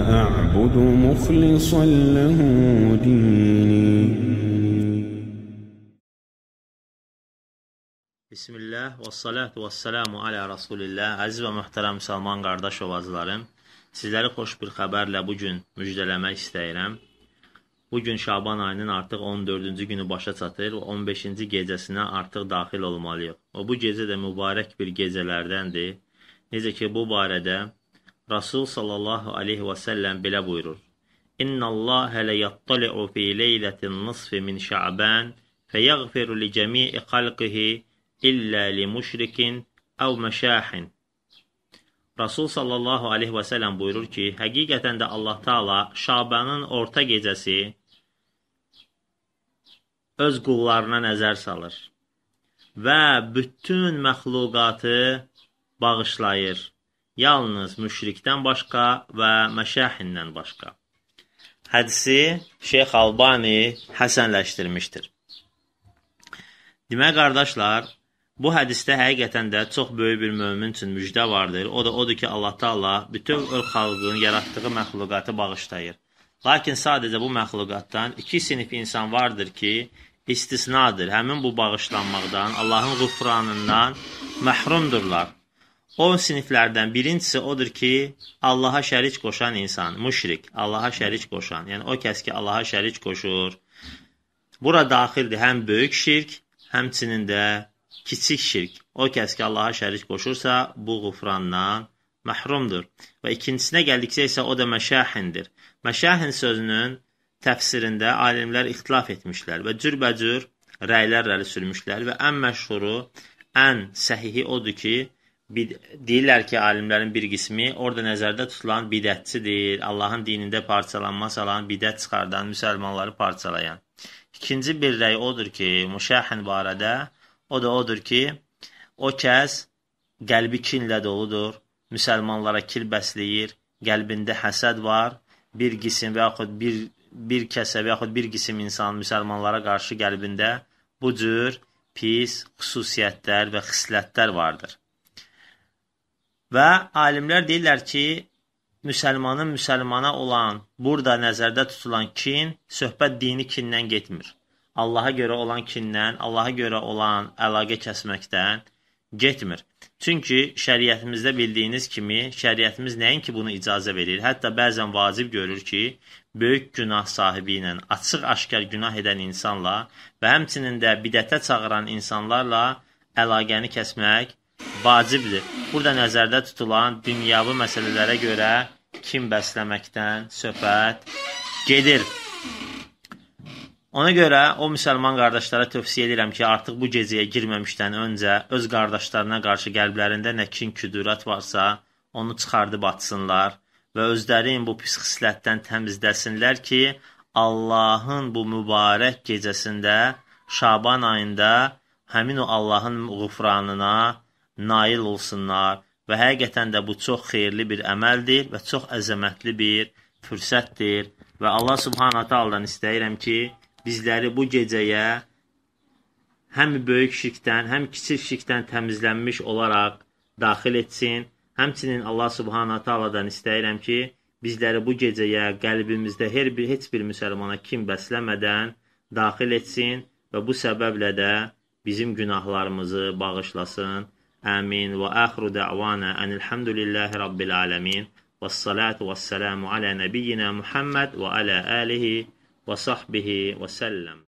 أعبد مخلصا له ديني Bismillah və salatu və salamu alə Rasulillah. Əziz və möhtərəm Salman qardaş ovazlarım, sizləri xoş bir xəbərlə bugün müjdələmək istəyirəm. Bugün Şaban ayının artıq 14-cü günü başa çatır və 15-ci gecəsinə artıq daxil olmalıyıq. Və bu gecə də mübarək bir gecələrdəndir. Necə ki, bu barədə Rasul sallallahu aleyhi və səlləm belə buyurur. İnna Allaha la yattali'u fi leylatin nisfi min Şa'ban feyagfiru li cemi'i halqihi illa li müşrikin əv məşahin. Rasul sallallahu aleyhi və sələm buyurur ki, həqiqətən də Allah Taala Şabanın orta gecəsi öz qullarına nəzər salır və bütün məxluqatı bağışlayır yalnız müşrikdən başqa və məşəhindən başqa. Hədisi Şeyx Albani həsənləşdirmişdir. Demək, qardaşlar, bu hədisdə həqiqətən də çox böyük bir mömin üçün müjdə vardır. O da odur ki, Allah Taala bütün ör xalqının yaratdığı məxluqatı bağışlayır. Lakin sadəcə bu məxluqatdan iki sinif insan vardır ki, istisnadır. Həmin bu bağışlanmaqdan, Allahın qufranından məhrumdurlar. O siniflərdən birincisi odur ki, Allaha şərik qoşan insan, müşrik, Allaha şərik qoşan. Yəni o kəs ki, Allaha şərik qoşur. Bura daxildir həm böyük şirk, həmçinin də kiçik şirk. O kəs ki, Allaha şərik qoşursa, bu qufrandan məhrumdur. Və ikincisinə gəldiksə isə o da məşahindir. Məşahin sözünün təfsirində alimlər ixtilaf etmişlər və cürbəcür rəylərlə sürmüşlər və ən məşhuru, ən səhihi odur ki, Deyirlər ki, alimlərin bir qismi orada nəzərdə tutulan bidətçidir, Allahın dinində parçalanma salan, bidət çıxardan, müsəlmanları parçalayan. İkinci bir rəy odur ki, müşəhin barədə, o da odur ki, o kəs qəlbi kinlə doludur, müsəlmanlara kil bəsləyir, qəlbində həsəd var, bir qism və yaxud bir, bir kəsə və yaxud bir qism insan müsəlmanlara qarşı qəlbində bu cür pis xüsusiyyətlər və xislətlər vardır. Və alimlər deyirlər ki, müsəlmanın müsəlmana olan, burada nəzərdə tutulan kin, söhbət dini kindən getmir. Allaha görə olan kindən, Allaha görə olan əlaqə kəsməkdən getmir. Çünki şəriətimizdə bildiyiniz kimi, şəriətimiz nəinki bunu icazə verir, hətta bəzən vacib görür ki, böyük günah sahibi ilə, açıq-aşkar günah edən insanla və həmçinin də bidətə çağıran insanlarla əlaqəni kəsmək vacibdir. Burada nəzərdə tutulan dünyavi məsələlərə görə kim bəsləməkdən söhbət gedir. Ona görə o müsəlman qardaşlara tövsiyə edirəm ki, artıq bu gecəyə girməmişdən öncə öz qardaşlarına qarşı qəlblərində nə kin küdurət varsa, onu çıxardıb atsınlar və özlərin bu pis xislətdən təmizləsinlər ki, Allahın bu mübarək gecəsində Şaban ayında həmin o Allahınğufranına nail olsunlar və həqiqətən də bu çox xeyirli bir əməldir və çox əzəmətli bir fürsətdir və Allah subhanahu taaldan istəyirəm ki, bizləri bu gecəyə həm böyük şirkdən, həm kiçik şirkdən təmizlənmiş olaraq daxil etsin. Həmçinin Allah subhanahu taaladan istəyirəm ki, bizləri bu gecəyə qəlbimizdə hər bir heç bir müsəlmana kim bəsləmədən daxil etsin və bu səbəblə də bizim günahlarımızı bağışlasın. آمين وآخر دعوانا أن الحمد لله رب العالمين والصلاة والسلام على نبينا محمد وعلى آله وصحبه وسلم